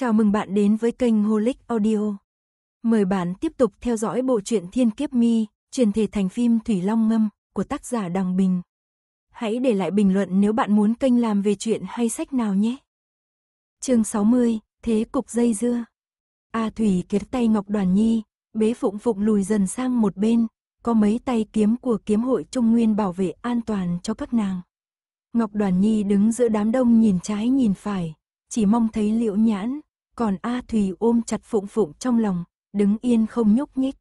Chào mừng bạn đến với kênh Holic Audio. Mời bạn tiếp tục theo dõi bộ truyện Thiên Kiếp Mi, truyền thể thành phim Thủy Long Ngâm của tác giả Đằng Bình. Hãy để lại bình luận nếu bạn muốn kênh làm về chuyện hay sách nào nhé. Chương 60: Thế cục dây dưa. A à, Thủy kiệt tay Ngọc Đoàn Nhi, bế phụng phụng lùi dần sang một bên, có mấy tay kiếm của kiếm hội Trung Nguyên bảo vệ an toàn cho các nàng. Ngọc Đoàn Nhi đứng giữa đám đông nhìn trái nhìn phải, chỉ mong thấy Liễu Nhãn, còn A Thùy ôm chặt Phụng Phụng trong lòng, đứng yên không nhúc nhích.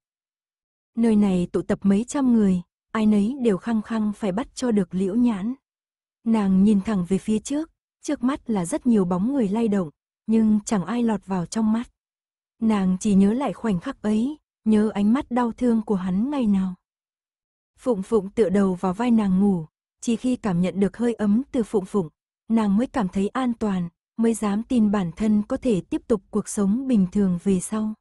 Nơi này tụ tập mấy trăm người, ai nấy đều khăng khăng phải bắt cho được liễu nhãn. Nàng nhìn thẳng về phía trước, trước mắt là rất nhiều bóng người lay động, nhưng chẳng ai lọt vào trong mắt. Nàng chỉ nhớ lại khoảnh khắc ấy, nhớ ánh mắt đau thương của hắn ngày nào. Phụng Phụng tựa đầu vào vai nàng ngủ, chỉ khi cảm nhận được hơi ấm từ Phụng Phụng, nàng mới cảm thấy an toàn, mới dám tin bản thân có thể tiếp tục cuộc sống bình thường về sau.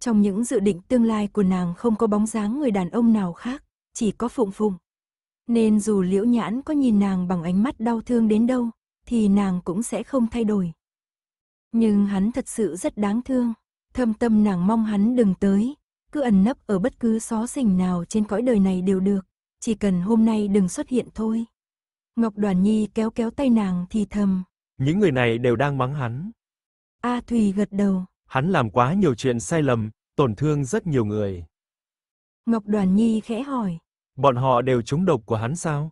Trong những dự định tương lai của nàng không có bóng dáng người đàn ông nào khác, chỉ có Phụng Phụng. Nên dù Liễu Nhãn có nhìn nàng bằng ánh mắt đau thương đến đâu, thì nàng cũng sẽ không thay đổi. Nhưng hắn thật sự rất đáng thương, thâm tâm nàng mong hắn đừng tới, cứ ẩn nấp ở bất cứ xó xỉnh nào trên cõi đời này đều được, chỉ cần hôm nay đừng xuất hiện thôi. Ngọc Đoàn Nhi kéo kéo tay nàng thì thầm, những người này đều đang mắng hắn. A à, Thùy gật đầu. Hắn làm quá nhiều chuyện sai lầm, tổn thương rất nhiều người. Ngọc Đoàn Nhi khẽ hỏi. Bọn họ đều trúng độc của hắn sao?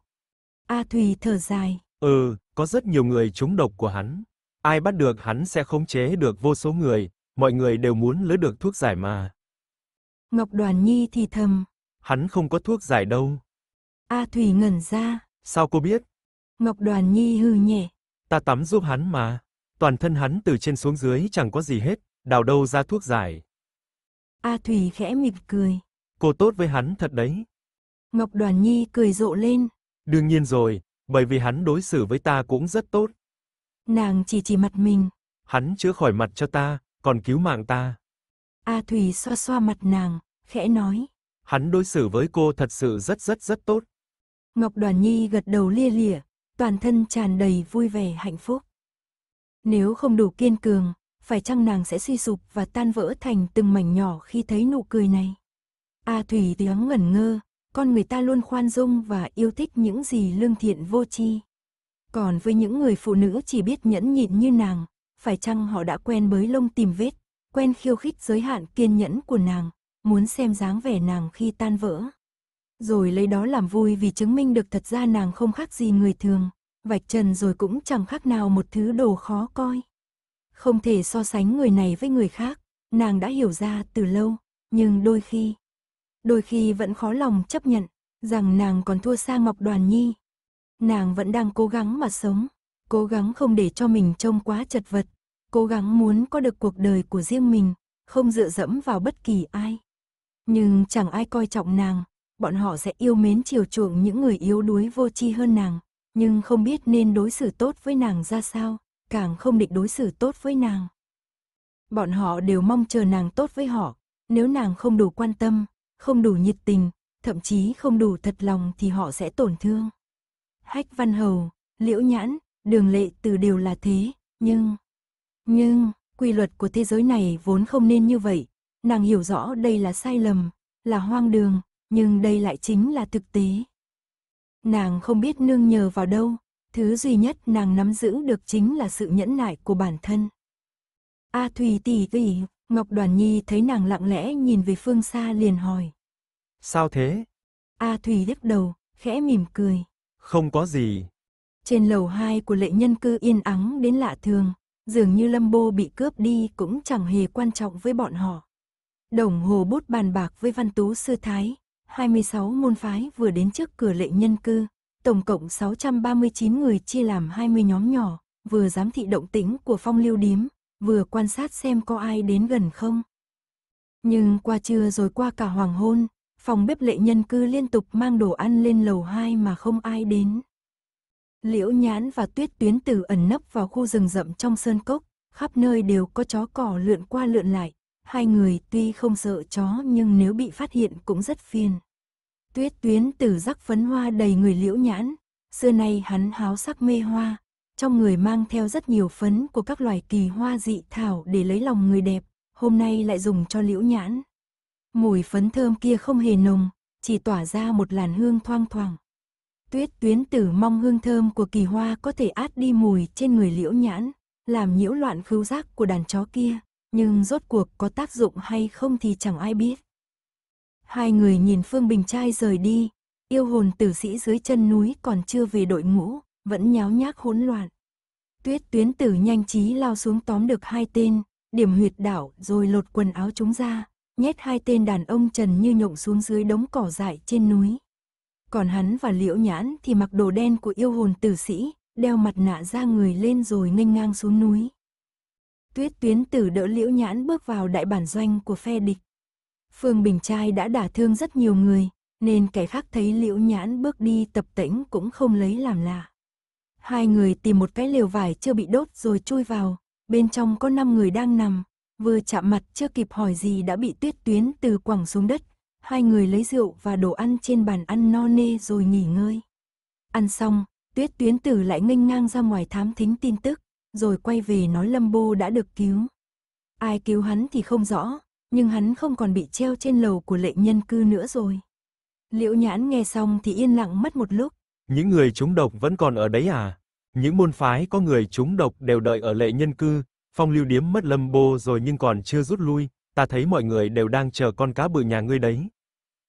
A à, Thùy thở dài. Ừ, có rất nhiều người trúng độc của hắn. Ai bắt được hắn sẽ khống chế được vô số người, mọi người đều muốn lấy được thuốc giải mà. Ngọc Đoàn Nhi thì thầm. Hắn không có thuốc giải đâu. A à, Thùy ngẩn ra. Sao cô biết? Ngọc Đoàn Nhi hừ nhẹ. Ta tắm giúp hắn mà. Toàn thân hắn từ trên xuống dưới chẳng có gì hết, đào đâu ra thuốc giải. A à, Thủy khẽ mỉm cười. Cô tốt với hắn thật đấy. Ngọc Đoàn Nhi cười rộ lên. Đương nhiên rồi, bởi vì hắn đối xử với ta cũng rất tốt. Nàng chỉ chỉ mặt mình. Hắn chữa khỏi mặt cho ta, còn cứu mạng ta. A à, Thủy xoa xoa mặt nàng, khẽ nói. Hắn đối xử với cô thật sự rất rất rất tốt. Ngọc Đoàn Nhi gật đầu lia lịa, toàn thân tràn đầy vui vẻ hạnh phúc. Nếu không đủ kiên cường, phải chăng nàng sẽ suy sụp và tan vỡ thành từng mảnh nhỏ khi thấy nụ cười này? A à, Thủy tiếng ngẩn ngơ, con người ta luôn khoan dung và yêu thích những gì lương thiện vô tri. Còn với những người phụ nữ chỉ biết nhẫn nhịn như nàng, phải chăng họ đã quen bới lông tìm vết, quen khiêu khích giới hạn kiên nhẫn của nàng, muốn xem dáng vẻ nàng khi tan vỡ. Rồi lấy đó làm vui vì chứng minh được thật ra nàng không khác gì người thường, vạch trần rồi cũng chẳng khác nào một thứ đồ khó coi. Không thể so sánh người này với người khác, nàng đã hiểu ra từ lâu, nhưng đôi khi, đôi khi vẫn khó lòng chấp nhận rằng nàng còn thua xa Ngọc Đoàn Nhi. Nàng vẫn đang cố gắng mà sống, cố gắng không để cho mình trông quá chật vật, cố gắng muốn có được cuộc đời của riêng mình, không dựa dẫm vào bất kỳ ai. Nhưng chẳng ai coi trọng nàng, bọn họ sẽ yêu mến chiều chuộng những người yếu đuối vô tri hơn nàng, nhưng không biết nên đối xử tốt với nàng ra sao, càng không định đối xử tốt với nàng. Bọn họ đều mong chờ nàng tốt với họ, nếu nàng không đủ quan tâm, không đủ nhiệt tình, thậm chí không đủ thật lòng thì họ sẽ tổn thương. Hách Văn Hầu, Liễu Nhãn, Đường Lệ Từ đều là thế, nhưng... Nhưng, quy luật của thế giới này vốn không nên như vậy, nàng hiểu rõ đây là sai lầm, là hoang đường, nhưng đây lại chính là thực tế. Nàng không biết nương nhờ vào đâu, thứ duy nhất nàng nắm giữ được chính là sự nhẫn nại của bản thân. A à, Thùy tỷ tỷ, Ngọc Đoàn Nhi thấy nàng lặng lẽ nhìn về phương xa liền hỏi. Sao thế? A à, Thùy lắc đầu, khẽ mỉm cười. Không có gì. Trên lầu hai của lệ nhân cư yên ắng đến lạ thường, dường như Lâm Bô bị cướp đi cũng chẳng hề quan trọng với bọn họ. Đồng hồ bút bàn bạc với văn tú sư thái, 26 môn phái vừa đến trước cửa lệ nhân cư, tổng cộng 639 người chia làm 20 nhóm nhỏ, vừa giám thị động tĩnh của phong lưu điếm, vừa quan sát xem có ai đến gần không. Nhưng qua trưa rồi qua cả hoàng hôn, phòng bếp lệ nhân cư liên tục mang đồ ăn lên lầu 2 mà không ai đến. Liễu nhãn và tuyết tuyến từ ẩn nấp vào khu rừng rậm trong sơn cốc, khắp nơi đều có chó cỏ lượn qua lượn lại, hai người tuy không sợ chó nhưng nếu bị phát hiện cũng rất phiền. Tuyết tuyến tử rắc phấn hoa đầy người liễu nhãn, xưa nay hắn háo sắc mê hoa, trong người mang theo rất nhiều phấn của các loài kỳ hoa dị thảo để lấy lòng người đẹp, hôm nay lại dùng cho liễu nhãn. Mùi phấn thơm kia không hề nồng, chỉ tỏa ra một làn hương thoang thoảng. Tuyết tuyến tử mong hương thơm của kỳ hoa có thể át đi mùi trên người liễu nhãn, làm nhiễu loạn khứu giác của đàn chó kia nhưng rốt cuộc có tác dụng hay không thì chẳng ai biết. Hai người nhìn Phương Bình Trai rời đi, yêu hồn tử sĩ dưới chân núi còn chưa về đội ngũ, vẫn nháo nhác hỗn loạn. Tuyết tuyến tử nhanh trí lao xuống tóm được hai tên, điểm huyệt đảo rồi lột quần áo chúng ra, nhét hai tên đàn ông trần như nhộng xuống dưới đống cỏ dại trên núi. Còn hắn và liễu nhãn thì mặc đồ đen của yêu hồn tử sĩ, đeo mặt nạ ra người lên rồi nghênh ngang xuống núi. Tuyết tuyến tử đỡ liễu nhãn bước vào đại bản doanh của phe địch. Phương Bình Trai đã đả thương rất nhiều người, nên kẻ khác thấy liễu nhãn bước đi tập tĩnh cũng không lấy làm lạ. Hai người tìm một cái lều vải chưa bị đốt rồi chui vào, bên trong có năm người đang nằm, vừa chạm mặt chưa kịp hỏi gì đã bị tuyết tuyến Tử quẳng xuống đất. Hai người lấy rượu và đồ ăn trên bàn ăn no nê rồi nghỉ ngơi. Ăn xong, tuyết tuyến tử lại nghênh ngang ra ngoài thám thính tin tức rồi quay về nói Lâm Bô đã được cứu. Ai cứu hắn thì không rõ, nhưng hắn không còn bị treo trên lầu của lệ nhân cư nữa rồi. Liễu nhãn nghe xong thì yên lặng mất một lúc. Những người chúng độc vẫn còn ở đấy à? Những môn phái có người chúng độc đều đợi ở lệ nhân cư, phong lưu điếm mất lâm bô rồi nhưng còn chưa rút lui, ta thấy mọi người đều đang chờ con cá bự nhà ngươi đấy.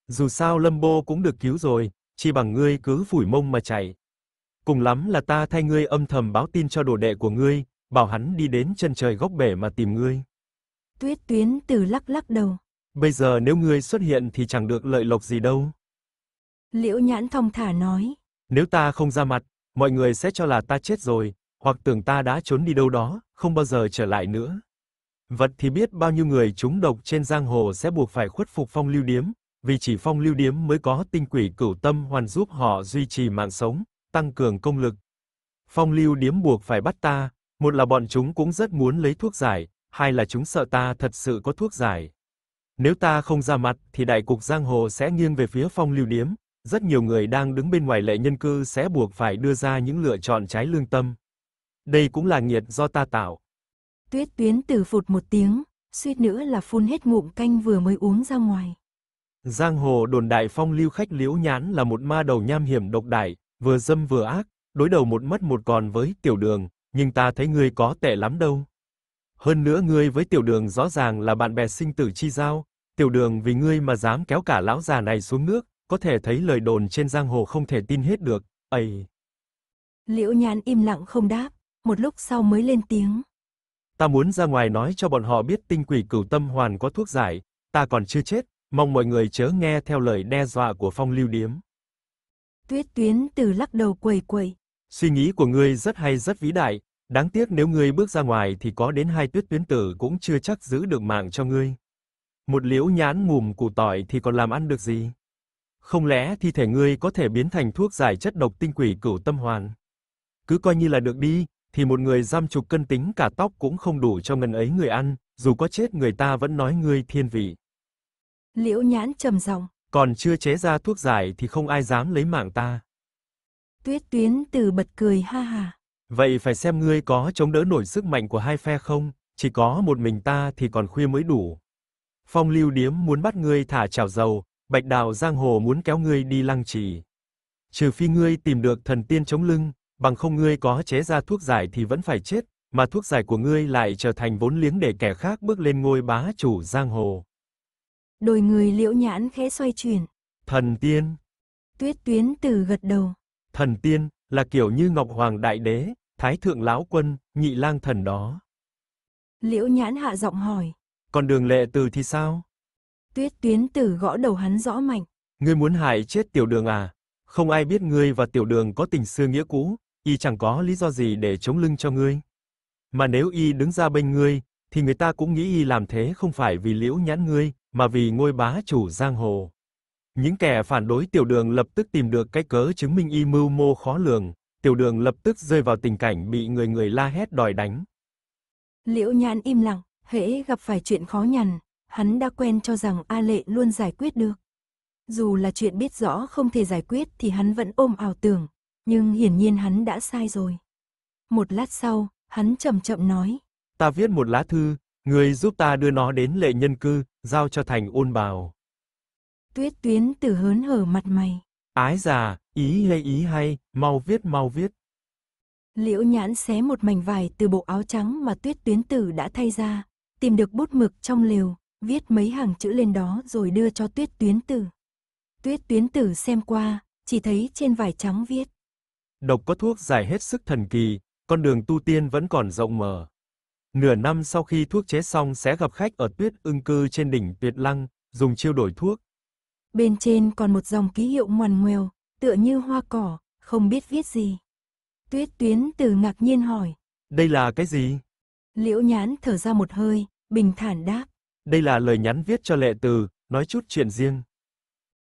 Dù sao lâm bô cũng được cứu rồi, chỉ bằng ngươi cứ phủi mông mà chạy cùng lắm là ta thay ngươi âm thầm báo tin cho đồ đệ của ngươi, bảo hắn đi đến chân trời góc bể mà tìm ngươi. Tuyết Tuyến từ lắc lắc đầu. Bây giờ nếu ngươi xuất hiện thì chẳng được lợi lộc gì đâu. Liễu Nhãn thông thả nói. Nếu ta không ra mặt, mọi người sẽ cho là ta chết rồi, hoặc tưởng ta đã trốn đi đâu đó, không bao giờ trở lại nữa. Vật thì biết bao nhiêu người chúng độc trên giang hồ sẽ buộc phải khuất phục phong lưu điếm, vì chỉ phong lưu điếm mới có tinh quỷ cửu tâm hoàn giúp họ duy trì mạng sống, tăng cường công lực. Phong lưu điếm buộc phải bắt ta, một là bọn chúng cũng rất muốn lấy thuốc giải, hai là chúng sợ ta thật sự có thuốc giải. Nếu ta không ra mặt thì đại cục giang hồ sẽ nghiêng về phía phong lưu điếm, rất nhiều người đang đứng bên ngoài lệ nhân cư sẽ buộc phải đưa ra những lựa chọn trái lương tâm. Đây cũng là nghiệt do ta tạo. Tuyết Tuyến tử phụt một tiếng, suýt nữa là phun hết ngụm canh vừa mới uống ra ngoài. Giang hồ đồn đại phong lưu khách liễu nhãn là một ma đầu nham hiểm độc đại, vừa dâm vừa ác, đối đầu một mất một còn với Tiểu Đường, nhưng ta thấy ngươi có tệ lắm đâu. Hơn nữa ngươi với Tiểu Đường rõ ràng là bạn bè sinh tử chi giao, Tiểu Đường vì ngươi mà dám kéo cả lão già này xuống nước, có thể thấy lời đồn trên giang hồ không thể tin hết được, ầy. Liễu Nhàn im lặng không đáp, một lúc sau mới lên tiếng. Ta muốn ra ngoài nói cho bọn họ biết tinh quỷ cửu tâm hoàn có thuốc giải, ta còn chưa chết, mong mọi người chớ nghe theo lời đe dọa của phong lưu điếm. Tuyết tuyến từ lắc đầu quẩy quẩy. Suy nghĩ của ngươi rất hay rất vĩ đại, đáng tiếc nếu ngươi bước ra ngoài thì có đến hai tuyết tuyến tử cũng chưa chắc giữ được mạng cho ngươi. Một liễu nhãn mùm củ tỏi thì còn làm ăn được gì? Không lẽ thi thể ngươi có thể biến thành thuốc giải chất độc tinh quỷ cửu tâm hoàn? Cứ coi như là được đi, thì một người giam chục cân tính cả tóc cũng không đủ cho ngần ấy người ăn, dù có chết người ta vẫn nói ngươi thiên vị. Liễu Nhãn trầm giọng, còn chưa chế ra thuốc giải thì không ai dám lấy mạng ta. Tuyết Tuyến từ bật cười ha ha. Vậy phải xem ngươi có chống đỡ nổi sức mạnh của hai phe không, chỉ có một mình ta thì còn khuya mới đủ. Phong Lưu Điếm muốn bắt ngươi thả chảo dầu, Bạch Đạo Giang Hồ muốn kéo ngươi đi lăng trì. Trừ phi ngươi tìm được thần tiên chống lưng, bằng không ngươi có chế ra thuốc giải thì vẫn phải chết, mà thuốc giải của ngươi lại trở thành vốn liếng để kẻ khác bước lên ngôi bá chủ giang hồ. Đôi người liễu nhãn khẽ xoay chuyển. Thần tiên. Tuyết tuyến tử gật đầu. Thần tiên, là kiểu như Ngọc Hoàng Đại Đế, Thái Thượng Lão Quân, Nhị lang Thần đó. Liễu nhãn hạ giọng hỏi. Còn đường lệ từ thì sao? Tuyết tuyến tử gõ đầu hắn rõ mạnh. Ngươi muốn hại chết tiểu đường à? Không ai biết ngươi và tiểu đường có tình xưa nghĩa cũ, y chẳng có lý do gì để chống lưng cho ngươi. Mà nếu y đứng ra bên ngươi, thì người ta cũng nghĩ y làm thế không phải vì liễu nhãn ngươi, mà vì ngôi bá chủ giang hồ. Những kẻ phản đối tiểu đường lập tức tìm được cái cớ chứng minh y mưu mô khó lường, tiểu đường lập tức rơi vào tình cảnh bị người người la hét đòi đánh. Liễu Nhàn im lặng, hễ gặp phải chuyện khó nhằn, hắn đã quen cho rằng A Lệ luôn giải quyết được. Dù là chuyện biết rõ không thể giải quyết thì hắn vẫn ôm ảo tưởng, nhưng hiển nhiên hắn đã sai rồi. Một lát sau, hắn chậm chậm nói. Ta viết một lá thư, người giúp ta đưa nó đến lệ nhân cư, giao cho thành ôn bào. Tuyết tuyến tử hớn hở mặt mày. Ái già, ý hay ý hay, mau viết mau viết. Liễu nhãn xé một mảnh vải từ bộ áo trắng mà tuyết tuyến tử đã thay ra, tìm được bút mực trong liều viết mấy hàng chữ lên đó rồi đưa cho tuyết tuyến tử. Tuyết tuyến tử xem qua, chỉ thấy trên vải trắng viết. Độc có thuốc giải hết sức thần kỳ, con đường tu tiên vẫn còn rộng mở. Nửa năm sau khi thuốc chế xong sẽ gặp khách ở tuyết ưng cư trên đỉnh Tuyệt Lăng, dùng chiêu đổi thuốc. Bên trên còn một dòng ký hiệu ngoằn ngoèo, tựa như hoa cỏ, không biết viết gì. Tuyết tuyến từ ngạc nhiên hỏi. Đây là cái gì? Liễu nhán thở ra một hơi, bình thản đáp. Đây là lời nhắn viết cho lệ từ, nói chút chuyện riêng.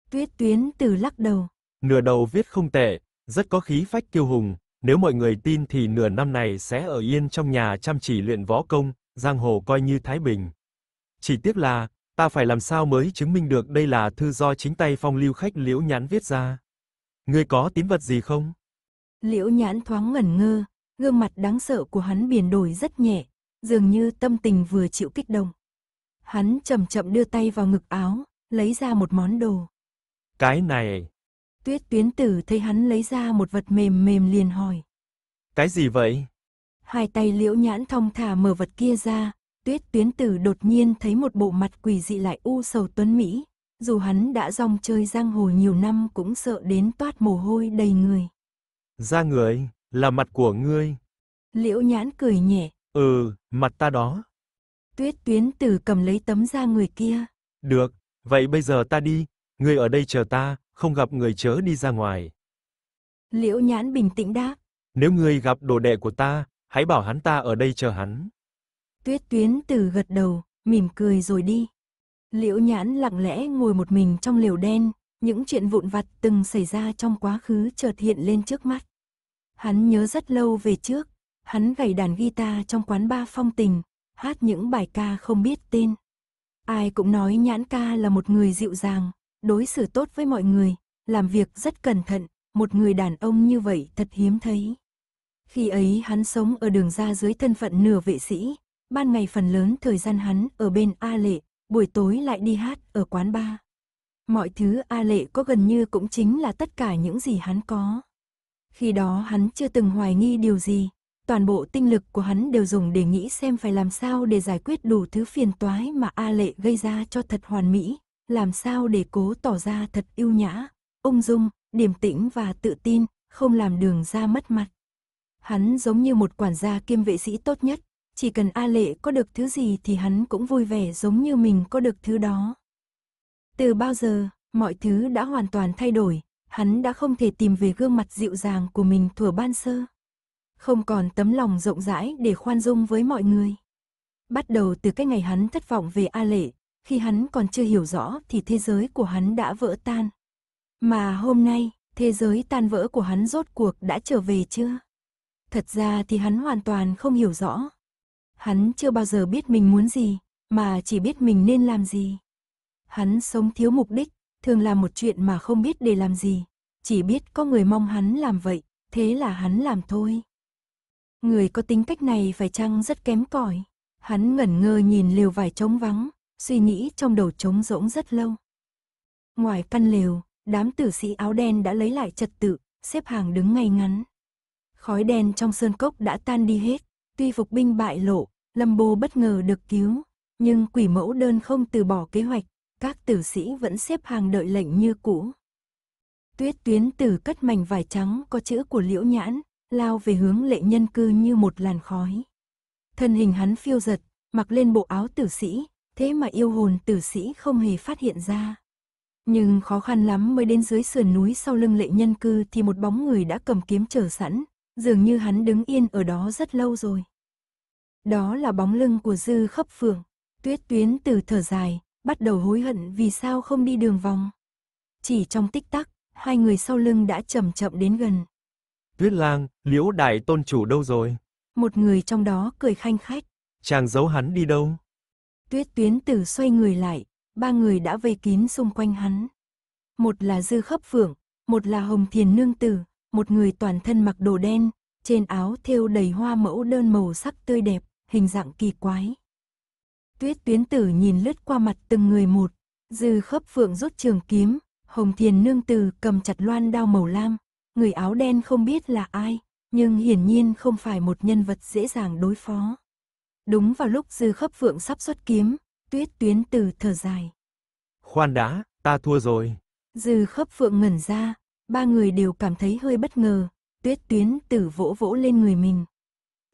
Tuyết tuyến từ lắc đầu. Nửa đầu viết không tệ, rất có khí phách kiêu hùng, nếu mọi người tin thì nửa năm này sẽ ở yên trong nhà chăm chỉ luyện võ công, giang hồ coi như thái bình. Chỉ tiếc là, ta phải làm sao mới chứng minh được đây là thư do chính tay phong lưu khách Liễu Nhãn viết ra. Ngươi có tín vật gì không? Liễu Nhãn thoáng ngẩn ngơ, gương mặt đáng sợ của hắn biển đổi rất nhẹ, dường như tâm tình vừa chịu kích động. Hắn chậm chậm đưa tay vào ngực áo, lấy ra một món đồ. Cái này. Tuyết tuyến tử thấy hắn lấy ra một vật mềm mềm liền hỏi. Cái gì vậy? Hai tay liễu nhãn thong thả mở vật kia ra, tuyết tuyến tử đột nhiên thấy một bộ mặt quỷ dị lại u sầu tuấn Mỹ. Dù hắn đã rong chơi giang hồ nhiều năm cũng sợ đến toát mồ hôi đầy người. Ra người, là mặt của ngươi. Liễu nhãn cười nhẹ. Ừ, mặt ta đó. Tuyết tuyến tử cầm lấy tấm da người kia. Được, vậy bây giờ ta đi, ngươi ở đây chờ ta, không gặp người chớ đi ra ngoài. Liễu Nhãn bình tĩnh đáp. Nếu ngươi gặp đồ đệ của ta, hãy bảo hắn ta ở đây chờ hắn. Tuyết Tuyến từ gật đầu, mỉm cười rồi đi. Liễu Nhãn lặng lẽ ngồi một mình trong lều đen, những chuyện vụn vặt từng xảy ra trong quá khứ chợt hiện lên trước mắt. Hắn nhớ rất lâu về trước, hắn gảy đàn guitar trong quán ba phong tình, hát những bài ca không biết tên. Ai cũng nói Nhãn ca là một người dịu dàng, đối xử tốt với mọi người, làm việc rất cẩn thận, một người đàn ông như vậy thật hiếm thấy. Khi ấy hắn sống ở đường ra dưới thân phận nửa vệ sĩ, ban ngày phần lớn thời gian hắn ở bên A Lệ, buổi tối lại đi hát ở quán bar. Mọi thứ A Lệ có gần như cũng chính là tất cả những gì hắn có. Khi đó hắn chưa từng hoài nghi điều gì, toàn bộ tinh lực của hắn đều dùng để nghĩ xem phải làm sao để giải quyết đủ thứ phiền toái mà A Lệ gây ra cho thật hoàn mỹ, làm sao để cố tỏ ra thật yêu nhã, ung dung, điềm tĩnh và tự tin, không làm đường ra mất mặt. Hắn giống như một quản gia kiêm vệ sĩ tốt nhất, chỉ cần A Lệ có được thứ gì thì hắn cũng vui vẻ giống như mình có được thứ đó. Từ bao giờ, mọi thứ đã hoàn toàn thay đổi, hắn đã không thể tìm về gương mặt dịu dàng của mình thuở ban sơ. Không còn tấm lòng rộng rãi để khoan dung với mọi người. Bắt đầu từ cái ngày hắn thất vọng về A Lệ, khi hắn còn chưa hiểu rõ thì thế giới của hắn đã vỡ tan. Mà hôm nay, thế giới tan vỡ của hắn rốt cuộc đã trở về chưa? Thật ra thì hắn hoàn toàn không hiểu rõ. Hắn chưa bao giờ biết mình muốn gì, mà chỉ biết mình nên làm gì. Hắn sống thiếu mục đích, thường làm một chuyện mà không biết để làm gì, chỉ biết có người mong hắn làm vậy, thế là hắn làm thôi. Người có tính cách này phải chăng rất kém cỏi? Hắn ngẩn ngơ nhìn lều vải trống vắng, suy nghĩ trong đầu trống rỗng rất lâu. Ngoài căn lều, đám tử sĩ áo đen đã lấy lại trật tự, xếp hàng đứng ngay ngắn. Khói đen trong sơn cốc đã tan đi hết, tuy phục binh bại lộ, Lâm Bô bất ngờ được cứu, nhưng quỷ mẫu đơn không từ bỏ kế hoạch, các tử sĩ vẫn xếp hàng đợi lệnh như cũ. Tuyết tuyến tử cất mảnh vải trắng có chữ của liễu nhãn, lao về hướng lệ nhân cư như một làn khói. Thân hình hắn phiêu giật, mặc lên bộ áo tử sĩ, thế mà yêu hồn tử sĩ không hề phát hiện ra. Nhưng khó khăn lắm mới đến dưới sườn núi sau lưng lệ nhân cư thì một bóng người đã cầm kiếm chờ sẵn, dường như hắn đứng yên ở đó rất lâu rồi. Đó là bóng lưng của dư khắp phượng, tuyết tuyến từ thở dài, bắt đầu hối hận vì sao không đi đường vòng. Chỉ trong tích tắc, hai người sau lưng đã chậm chậm đến gần. Tuyết lang, liễu đại tôn chủ đâu rồi? Một người trong đó cười khanh khách. Chàng giấu hắn đi đâu? Tuyết tuyến tử xoay người lại, ba người đã vây kín xung quanh hắn. Một là dư khấp phượng, một là hồng thiền nương tử, một người toàn thân mặc đồ đen, trên áo thêu đầy hoa mẫu đơn màu sắc tươi đẹp, hình dạng kỳ quái. Tuyết tuyến tử nhìn lướt qua mặt từng người một, dư khấp phượng rút trường kiếm, hồng thiền nương tử cầm chặt loan đao màu lam, người áo đen không biết là ai, nhưng hiển nhiên không phải một nhân vật dễ dàng đối phó. Đúng vào lúc Dư Khấp Phượng sắp xuất kiếm, Tuyết Tuyến Từ thở dài. Khoan đã, ta thua rồi. Dư Khấp Phượng ngẩn ra, ba người đều cảm thấy hơi bất ngờ, Tuyết Tuyến Từ vỗ vỗ lên người mình.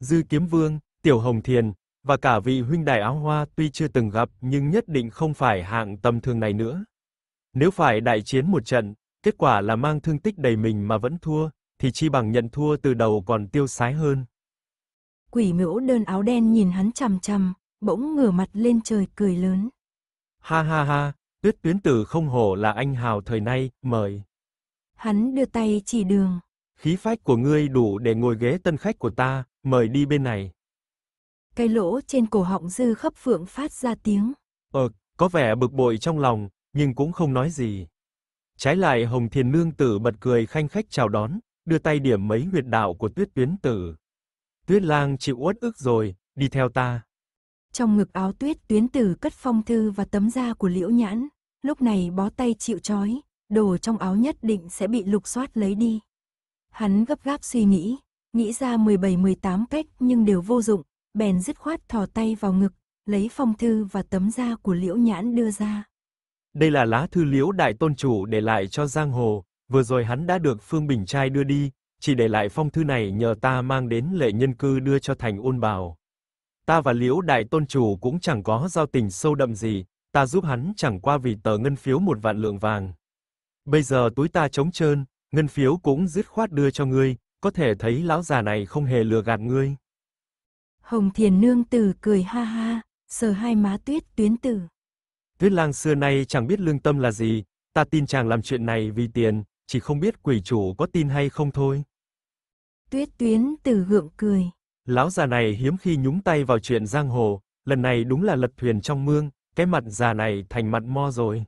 Dư Kiếm Vương, Tiểu Hồng Thiền và cả vị huynh đài áo hoa tuy chưa từng gặp nhưng nhất định không phải hạng tầm thường này nữa. Nếu phải đại chiến một trận, kết quả là mang thương tích đầy mình mà vẫn thua, thì chi bằng nhận thua từ đầu còn tiêu sái hơn. Quỷ miễu đơn áo đen nhìn hắn chằm chằm, bỗng ngửa mặt lên trời cười lớn. Ha ha ha, tuyết tuyến tử không hổ là anh hào thời nay, mời. Hắn đưa tay chỉ đường. Khí phách của ngươi đủ để ngồi ghế tân khách của ta, mời đi bên này. Cái lỗ trên cổ họng dư khắp phượng phát ra tiếng. Ờ, có vẻ bực bội trong lòng, nhưng cũng không nói gì. Trái lại Hồng Thiền Nương Tử bật cười khanh khách chào đón, đưa tay điểm mấy huyệt đạo của tuyết tuyến tử. Tuyết lang chịu uất ức rồi, đi theo ta. Trong ngực áo tuyết tuyến từ cất phong thư và tấm da của liễu nhãn, lúc này bó tay chịu trói, đồ trong áo nhất định sẽ bị lục soát lấy đi. Hắn gấp gáp suy nghĩ, nghĩ ra 17-18 cách nhưng đều vô dụng, bèn dứt khoát thò tay vào ngực, lấy phong thư và tấm da của liễu nhãn đưa ra. Đây là lá thư liễu đại tôn chủ để lại cho giang hồ, vừa rồi hắn đã được Phương Bình Trai đưa đi, chỉ để lại phong thư này nhờ ta mang đến lệ nhân cư đưa cho thành ôn bào. Ta và Liễu Đại Tôn Chủ cũng chẳng có giao tình sâu đậm gì, ta giúp hắn chẳng qua vì tờ ngân phiếu một vạn lượng vàng. Bây giờ túi ta trống trơn, ngân phiếu cũng dứt khoát đưa cho ngươi, có thể thấy lão già này không hề lừa gạt ngươi. Hồng Thiền Nương Tử cười ha ha, sờ hai má tuyết tuyến tử. Tuyết lang xưa nay chẳng biết lương tâm là gì, ta tin chàng làm chuyện này vì tiền, chỉ không biết quỷ chủ có tin hay không thôi. Tuyết tuyến từ gượng cười. Lão già này hiếm khi nhúng tay vào chuyện giang hồ, lần này đúng là lật thuyền trong mương, cái mặt già này thành mặt mo rồi.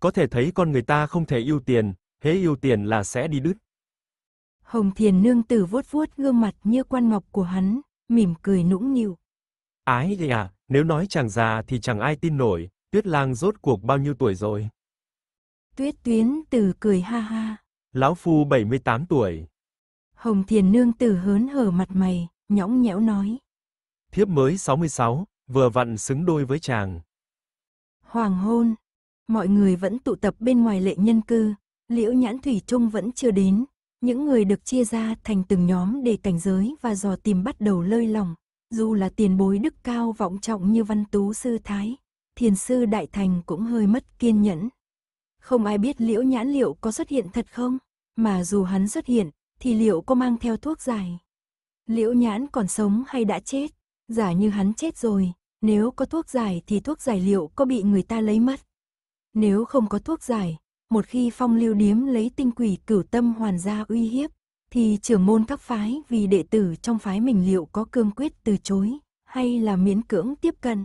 Có thể thấy con người ta không thể yêu tiền, hễ yêu tiền là sẽ đi đứt. Hồng Thiền nương tử vuốt vuốt gương mặt như quan ngọc của hắn, mỉm cười nũng nịu. Ái gì à, nếu nói chàng già thì chẳng ai tin nổi, Tuyết Lang rốt cuộc bao nhiêu tuổi rồi? Tuyết Tuyến từ cười ha ha. Lão phu 78 tuổi. Hồng Thiền Nương tử hớn hở mặt mày, nhõng nhẽo nói. Thiếp mới 66, vừa vặn xứng đôi với chàng. Hoàng hôn, mọi người vẫn tụ tập bên ngoài lệ nhân cư, liễu nhãn thủy trung vẫn chưa đến. Những người được chia ra thành từng nhóm để cảnh giới và dò tìm bắt đầu lơi lỏng, dù là tiền bối đức cao vọng trọng như văn tú sư thái, thiền sư đại thành cũng hơi mất kiên nhẫn. Không ai biết liễu nhãn liệu có xuất hiện thật không, mà dù hắn xuất hiện, thì liệu có mang theo thuốc giải? Liễu nhãn còn sống hay đã chết? Giả như hắn chết rồi, nếu có thuốc giải thì thuốc giải liệu có bị người ta lấy mất? Nếu không có thuốc giải, một khi phong lưu điếm lấy tinh quỷ cửu tâm hoàn ra uy hiếp, thì trưởng môn các phái vì đệ tử trong phái mình liệu có cương quyết từ chối, hay là miễn cưỡng tiếp cận?